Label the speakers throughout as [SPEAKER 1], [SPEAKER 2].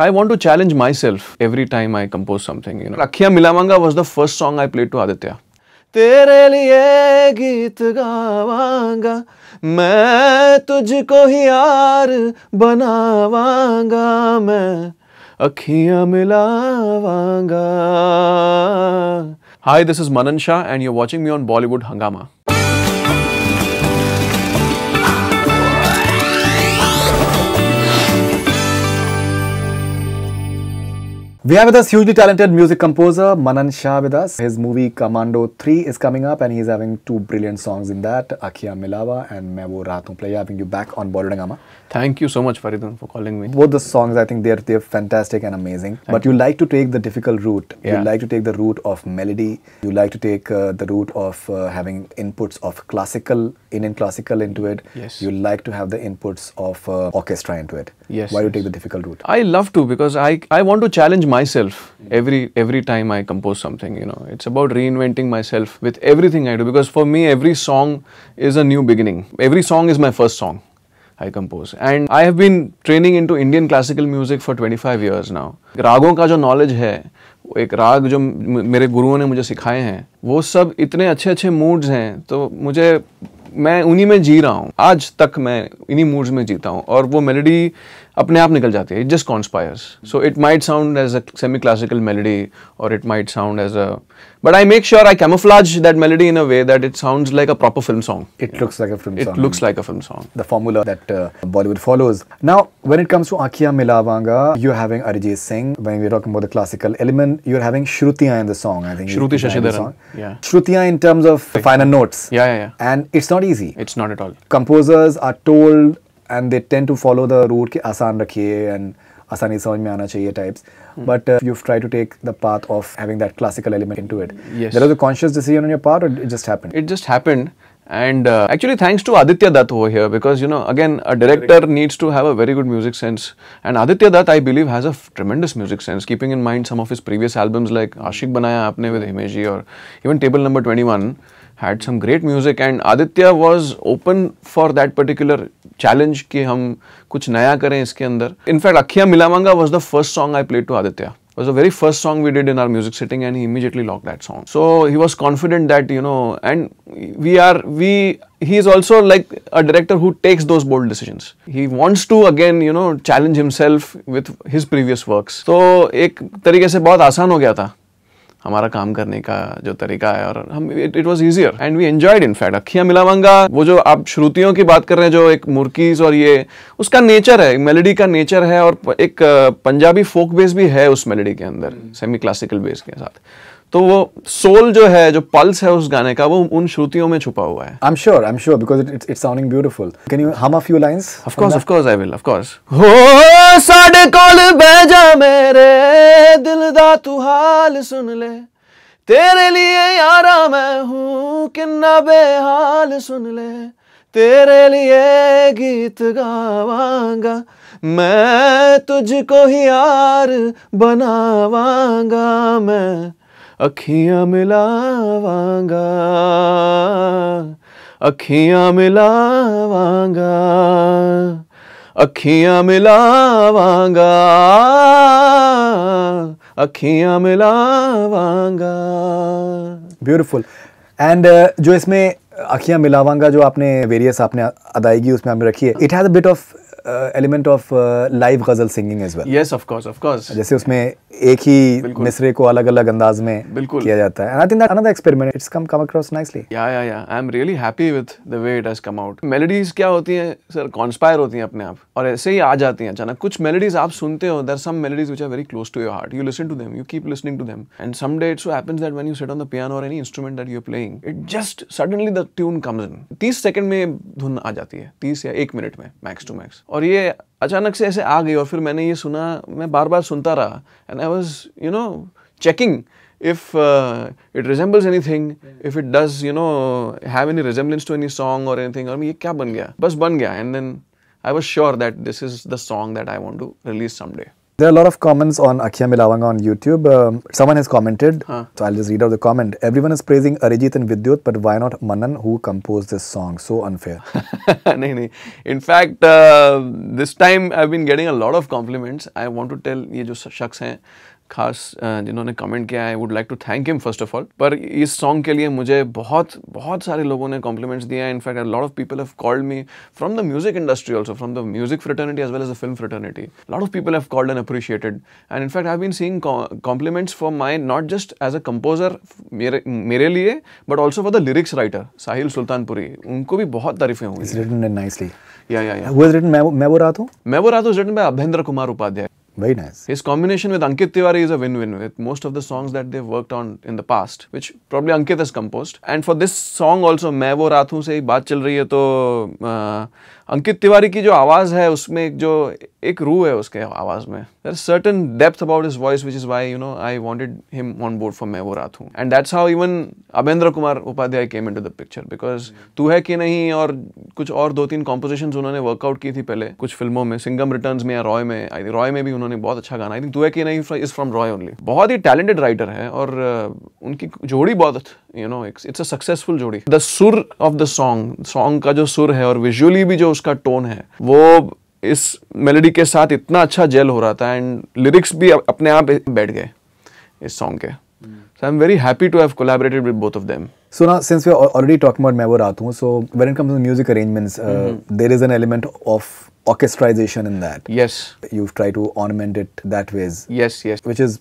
[SPEAKER 1] I want to challenge myself every time I compose something. You know, Akhya Milamanga was the first song I played to Aditya. Hi, this is Manan Shah and you're watching me on Bollywood Hangama.
[SPEAKER 2] We have with us hugely talented music composer Manan Shah with us. His movie Commando 3 is coming up and he's having two brilliant songs in that, Akhiya Milawa and Main Wo Raat Hoon. having you back on Bollywood Thank you so much Faridun for calling me. Both the songs I think they're, they're fantastic and amazing. Thank but you. like to take the difficult route. Yeah. You like to take the route of melody. You like to take uh, the route of uh, having inputs of classical, Indian classical into it. Yes. You like to have the inputs of uh, orchestra into it. Yes. Why do yes. you take the difficult route?
[SPEAKER 1] I love to because I, I want to challenge my myself every every time I compose something. You know, it's about reinventing myself with everything I do because for me every song is a new beginning. Every song is my first song I compose, and I have been training into Indian classical music for 25 years now. रागों का जो knowledge है एक राग जो मेरे गुरुओं ने मुझे सिखाए हैं वो सब इतने अच्छे अच्छे मूड्स हैं तो मुझे मैं उन्हीं में जी रहा हूँ आज तक मैं इन्हीं मूड्स में जीता हूँ और वो मेलोडी अपने आप निकल जाती है it just conspires so it might sound as a semi classical melody or it might sound as a but I make sure I camouflage that melody in a way that it sounds like a proper film song it looks like a film song it looks like a
[SPEAKER 2] film song the formula that Bollywood follows now when it comes to Akhiyan Milavanga you are having Arijit Singh when we are talking about the classical element you are having श्रुतियां in the song I think Shruti Sasidharan yeah श्rutiya in terms of final notes yeah yeah yeah and it's not easy it's not at all composers are told and they tend to follow the route कि आसान रखिए and आसानी समझ में आना चाहिए types but you try to take the path of having that classical element into it there was a conscious decision on your part or it just happened it
[SPEAKER 1] just happened And uh, actually, thanks to Aditya Dutt over here because you know, again, a director needs to have a very good music sense. And Aditya Dutt, I believe, has a tremendous music sense. Keeping in mind some of his previous albums like Ashik Banaya Aapne with Himeji or even Table Number Twenty One. had some great music and Aditya was open for that particular challenge कि हम कुछ नया करें इसके अंदर In fact अखिया मिलामंगा was the first song I played to Aditya. was the very first song we did in our music sitting and he immediately locked that song so he was confident that you know and we are we he is also like a director who takes those bold decisions he wants to again you know challenge himself with his previous works so ek tarike se bahut aasan ho gaya tha हमारा काम करने का जो तरीका है और हम it was easier and we enjoyed in fact Akhiyan Milavanga वो जो आप श्रुतियों की बात कर रहे हैं जो एक मुर्कीज और ये उसका नेचर है मेलोडी का नेचर है और एक पंजाबी फोक बेस भी है उस मेलोडी के अंदर सेमी क्लासिकल बेस के साथ तो वो सोल जो
[SPEAKER 2] है जो पल्स है उस गाने का वो उन श्रुतियों में छुपा हुआ है I am sure I am sure because it's it's sounding beautiful can you hum a few lines of course of course I will of course हो
[SPEAKER 3] साडे कोल जा मेरे दिल दा तू हाल सुन ले तेरे लिए यारा मैं हूं किन्ना बेहाल सुन ले तेरे लिए गीत गावांगा मैं तुझको ही यार बनावांगा मैं अखियां मिलावांगा अखियां मिलावांगा अखियां मिलावांगा
[SPEAKER 2] अखियां मिलावांगा ब्यूटीफुल एंड uh, जो इसमें अखियां मिलावांगा जो आपने वेरियस आपने अदायगी उसमें हमें रखी है it has a bit of element of live ghazal singing as well yes of course of course जैसे उसमें एक ही मिसरे को अलग अलग अंदाज में बिल्कुल किया जाता है I think that another experiment it's come come across nicely
[SPEAKER 1] yeah yeah yeah I am really happy with the way it has come out melodies क्या होती हैं सर कॉन्स्पायर होती हैं अपने आप और ऐसे ही आ जाती हैं अचानक कुछ मेलोडीज आप सुनते हो there some melodies which are very close to your heart you listen to them you keep listening to them and some day it so happens that when you sit on the piano और any instrument that you are playing it just suddenly the tune comes in 30 second में धुन आ जाती है 30 या 1 minute में max to max और और ये अचानक से ऐसे आ गई और फिर मैंने ये सुना मैं बार बार सुनता रहा and I was you know checking if uh, it resembles anything if it does you know have any resemblance to any song or anything or ये क्या बन गया बस बन गया and then I was sure that this is the song that I want to release someday
[SPEAKER 2] There are a lot of comments on Akhya Milawanga on YouTube. Um, someone has commented, huh. so I'll just read out the comment. Everyone is praising Arijit and Vidyut, but why not Manan who composed this song? So unfair.
[SPEAKER 1] nee, nee. In fact, uh, this time I've been getting a lot of compliments. I want to tell ये जो शख्स खास जिन्होंने comment किया I would like to thank him first of all पर इस song के लिए मुझे बहुत बहुत सारे लोगों ने कॉम्प्लीमेंट्स दिए हैं in fact lot of people have called me from the music industry also from the music fraternity as well as the film fraternity lot of people have called and appreciated and in fact I been seeing compliments for my not just as a composer मेरे मेरे लिए but also for the lyrics writer Sahil Sultanpuri उनको भी बहुत तारीफें हुई या yeah या
[SPEAKER 2] मैं वो रात हूँ
[SPEAKER 1] मैं वो रात हूँ written by Abhendra Kumar Upadhyay Very nice. His combination with Ankit Tiwari is a win-win with most of the songs that they've worked on in the past, which probably Ankit has composed. And for this song also, मैं वो रात हूँ से ही बात चल रही है तो अंकित तिवारी की जो आवाज़ है उसमें एक जो एक रूह है उसके आवाज़ में there certain depth about his voice which is why you know I wanted him on board for मैं वो रात हूँ and that's how even Abhendra Kumar Upadhyay came into the picture because तू है कि नहीं और कुछ और दो तीन कॉम्पोजिशन उन्होंने वर्कआउट की थी पहले कुछ फिल्मों में सिंगम रिटर्न में या रॉय में रॉय में भी उन्होंने उन्होंने बहुत अच्छा गाना आई थिंक दुआ के नहीं इज़ फ्रॉम रॉय ओनली बहुत ही टैलेंटेड राइटर है और uh, उनकी जोड़ी बहुत you know it's a successful जोड़ी द सुर ऑफ द सॉन्ग सॉन्ग का जो सुर है और विजुअली भी जो उसका टोन है वो इस मेलोडी के साथ इतना अच्छा जेल हो रहा था एंड लिरिक्स भी अपने आप बैठ गए इस सॉन्ग के so I am very happy to have collaborated with both of them
[SPEAKER 2] So now, since we're already talking about Main so when it comes to music arrangements, uh, mm-hmm. there is an element of orchestration in that. Yes. You've tried to ornament it that ways. Yes, yes. Which is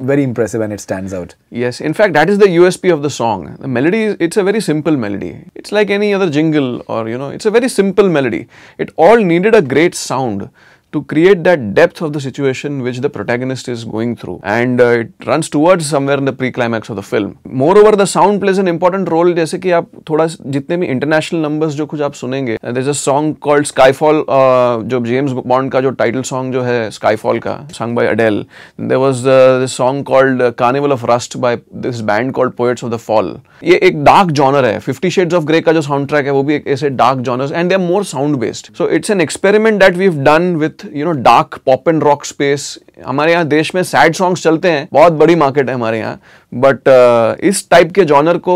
[SPEAKER 2] very impressive and it stands out.
[SPEAKER 1] Yes, in fact, that is the USP of the song. The melody, it's a very simple melody. It's like any other jingle or, you know, it's a very simple melody. It all needed a great sound to create that depth of the situation which the protagonist is going through and uh, it runs towards somewhere in the pre-climax of the film. Moreover, the sound plays an important role जैसे कि आप थोड़ा जितने भी international numbers जो कुछ आप सुनेंगे there's a song called Skyfall uh, जो James Bond का जो title song जो है Skyfall का sung by Adele. There was uh, this song called uh, Carnival of Rust by this band called Poets of the Fall. ये एक dark genre है. Fifty Shades of Grey का जो soundtrack है वो भी एक ऐसे dark genre, and they're more sound based. So it's an experiment that we've done with with you know dark pop and rock space हमारे यहाँ देश में सैड सॉन्ग्स चलते हैं बहुत बड़ी मार्केट है हमारे यहाँ बट uh, इस टाइप के जॉनर को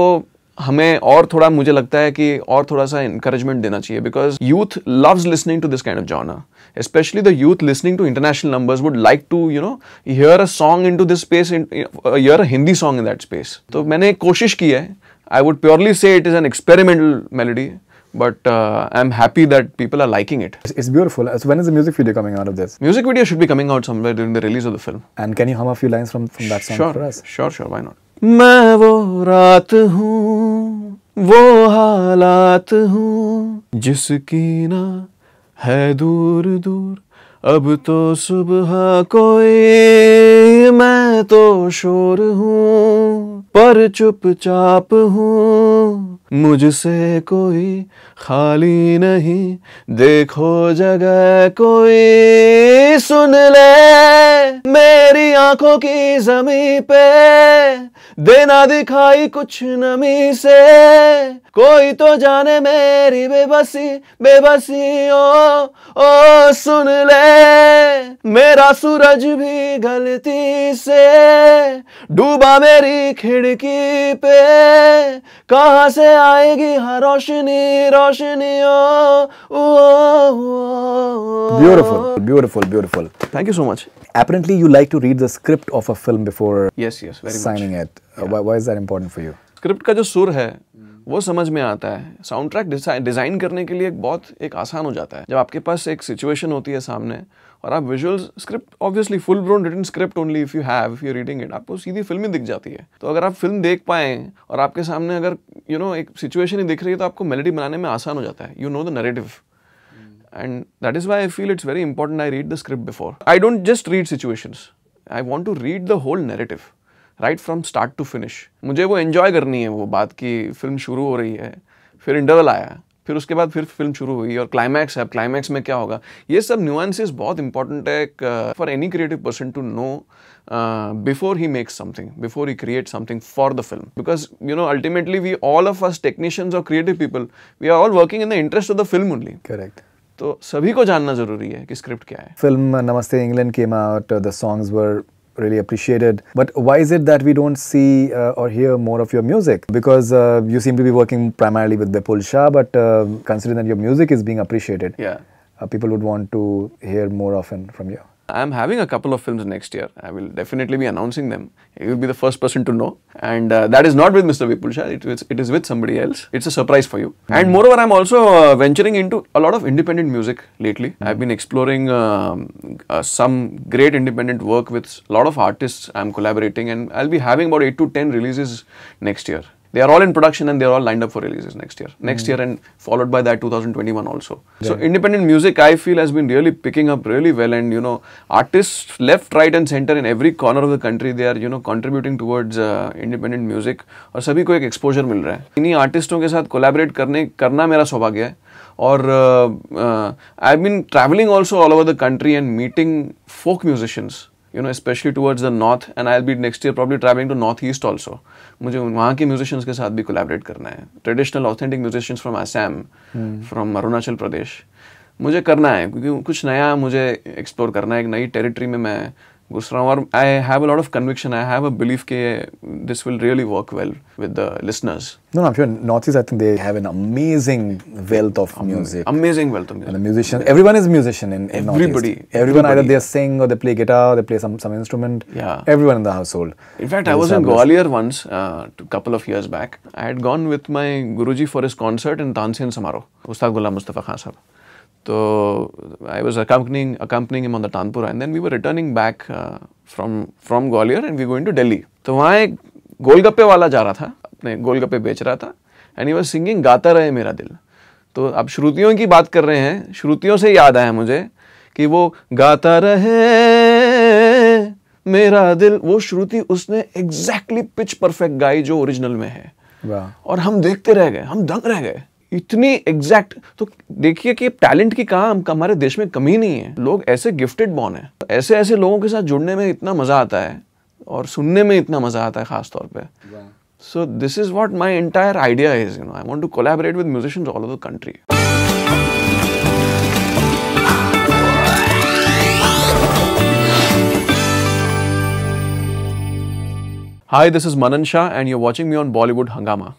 [SPEAKER 1] हमें और थोड़ा मुझे लगता है कि और थोड़ा सा इंकरेजमेंट देना चाहिए because youth loves listening to this kind of genre specially the youth listening to international numbers would like to you know hear a song into this space hear a Hindi song in that space तो मैंने कोशिश की है I would purely say it is an experimental melody but uh, I'm happy that people are liking it.
[SPEAKER 2] It's beautiful. So when is the music video coming out of this?
[SPEAKER 1] Music video should be coming out somewhere during the release
[SPEAKER 2] of the film. And can you hum a few lines from, from that song sure, for us? Sure, sure, why not? मैं वो रात
[SPEAKER 3] हूँ वो हालात हूँ
[SPEAKER 2] जिसकी
[SPEAKER 3] ना है दूर दूर अब तो सुबह कोई मैं तो शोर हूँ पर चुपचाप हूँ मुझसे कोई खाली नहीं देखो जगह कोई सुन ले मेरी आंखों की जमी पे देना दिखाई कुछ नमी से कोई तो जाने मेरी बेबसी बेबसी ओ ओ सुन ले मेरा सूरज भी गलती से डूबा मेरी खिड़की पे कहा कैसे आएगी हर हाँ, रोशनी रोशनी ओ
[SPEAKER 2] beautiful beautiful beautiful thank you so much apparently you like to read the script of a film before yes yes very signing it why is that important for you
[SPEAKER 1] script का जो सुर है वो समझ में आता है साउंड ट्रैक डिज़ाइन करने के लिए एक बहुत एक आसान हो जाता है जब आपके पास एक सिचुएशन होती है सामने और आप visual script obviously full blown written script only if you have you reading it आपको सीधी फिल्म ही दिख जाती है तो अगर आप फिल्म देख पाए और आपके सामने अगर यू you नो know, एक सिचुएशन ही दिख रही है तो आपको मेलेडी बनाने में आसान हो जाता है you know the narrative and that is why I feel it's very important I read the script before I don't just read situations I want to read the whole narrative right from start to finish मुझे वो enjoy करनी है वो बात की film शुरू हो रही है फिर इंटरवल आया फिर उसके बाद फिर फिल्म शुरू हुई और क्लाइमैक्स है क्लाइमैक्स में क्या होगा ये सब न्यूएंसेस बहुत इंपॉर्टेंट है for any creative person to know before he makes something before he creates something for the film because you know ultimately we all of us technicians और creative people we are all working in the interest of the film only correct तो सभी को जानना जरूरी है कि script क्या है
[SPEAKER 2] film Namaste England came out the songs were really appreciated. But why is it that we don't see uh, or hear more of your music? Because uh, you seem to be working primarily with Bepul Shah, but uh, considering that your music is being appreciated, yeah. Uh, people would want to hear more often from you.
[SPEAKER 1] I'm having a couple of films next year. I will definitely be announcing them. You will be the first person to know. And uh, that is not with Mr. Vipul Shah. It, it's, with somebody else. It's a surprise for you. Mm -hmm. And moreover, I'm also uh, venturing into a lot of independent music lately. Mm -hmm. I've been exploring um, uh, some great independent work with a lot of artists I'm collaborating and I'll be having about 8 to 10 releases next year. They are all in production and they are all lined up for releases next year. Next mm. year and followed by that 2021 also. Yeah. So independent music I feel has been really picking up really well and you know artists left, right and center in every corner of the country they are you know contributing towards uh, independent music और सभी को एक exposure मिल रहा है इन्हीं आर्टिस्टों के साथ collaborate करने करना मेरा सौभाग्य है uh, uh, I've been travelling also all over the country and meeting folk musicians. You know specially towards the north and I be next year probably travelling to north east also मुझे वहाँ के musicians के साथ भी collaborate करना है traditional authentic musicians from Assam from Arunachal Pradesh मुझे करना है क्योंकि कुछ नया मुझे एक्सप्लोर करना है एक नई टेरिटरी में मैं Gursaram, I have a lot of conviction. I have a belief that this will really work well with the
[SPEAKER 2] listeners. No, no I'm sure Northeast, I think they have an amazing wealth of music. Amazing wealth of music. And the musician, yeah. everyone is musician in, in everybody, everybody. Everyone either they sing or they play guitar, they play some, some instrument. Yeah. Everyone in the household. In fact, I was in Gwalior
[SPEAKER 1] once, a uh, couple of years back. I had gone with my Guruji for his concert in Tansen Samaro, Ustad Ghulam Mustafa Khan तो I was accompanying accompanying him on the Tanpura and then we were returning back from from Gwalior and we going to Delhi तो वहाँ एक गोलगप्पे वाला जा रहा था अपने गोलगप्पे बेच रहा था एंड ही वॉज सिंगिंग गाता रहे मेरा दिल तो आप श्रुतियों की बात कर रहे हैं श्रुतियों से याद आया मुझे कि वो गाता रहे मेरा दिल वो श्रुति उसने एग्जैक्टली पिच परफेक्ट गाई जो ओरिजिनल में है और हम देखते रह गए हम दंग रह गए इतनी एग्जैक्ट तो देखिए कि टैलेंट की कहाँ हमारे देश में कमी नहीं है लोग ऐसे गिफ्टेड बॉर्न है ऐसे ऐसे लोगों के साथ जुड़ने में इतना मज़ा आता है और सुनने में इतना मज़ा आता है खास तौर पे so this is what my entire idea is you know I want to collaborate with musicians all over the country this is Manan Shah and you are watching me on Bollywood हंगामा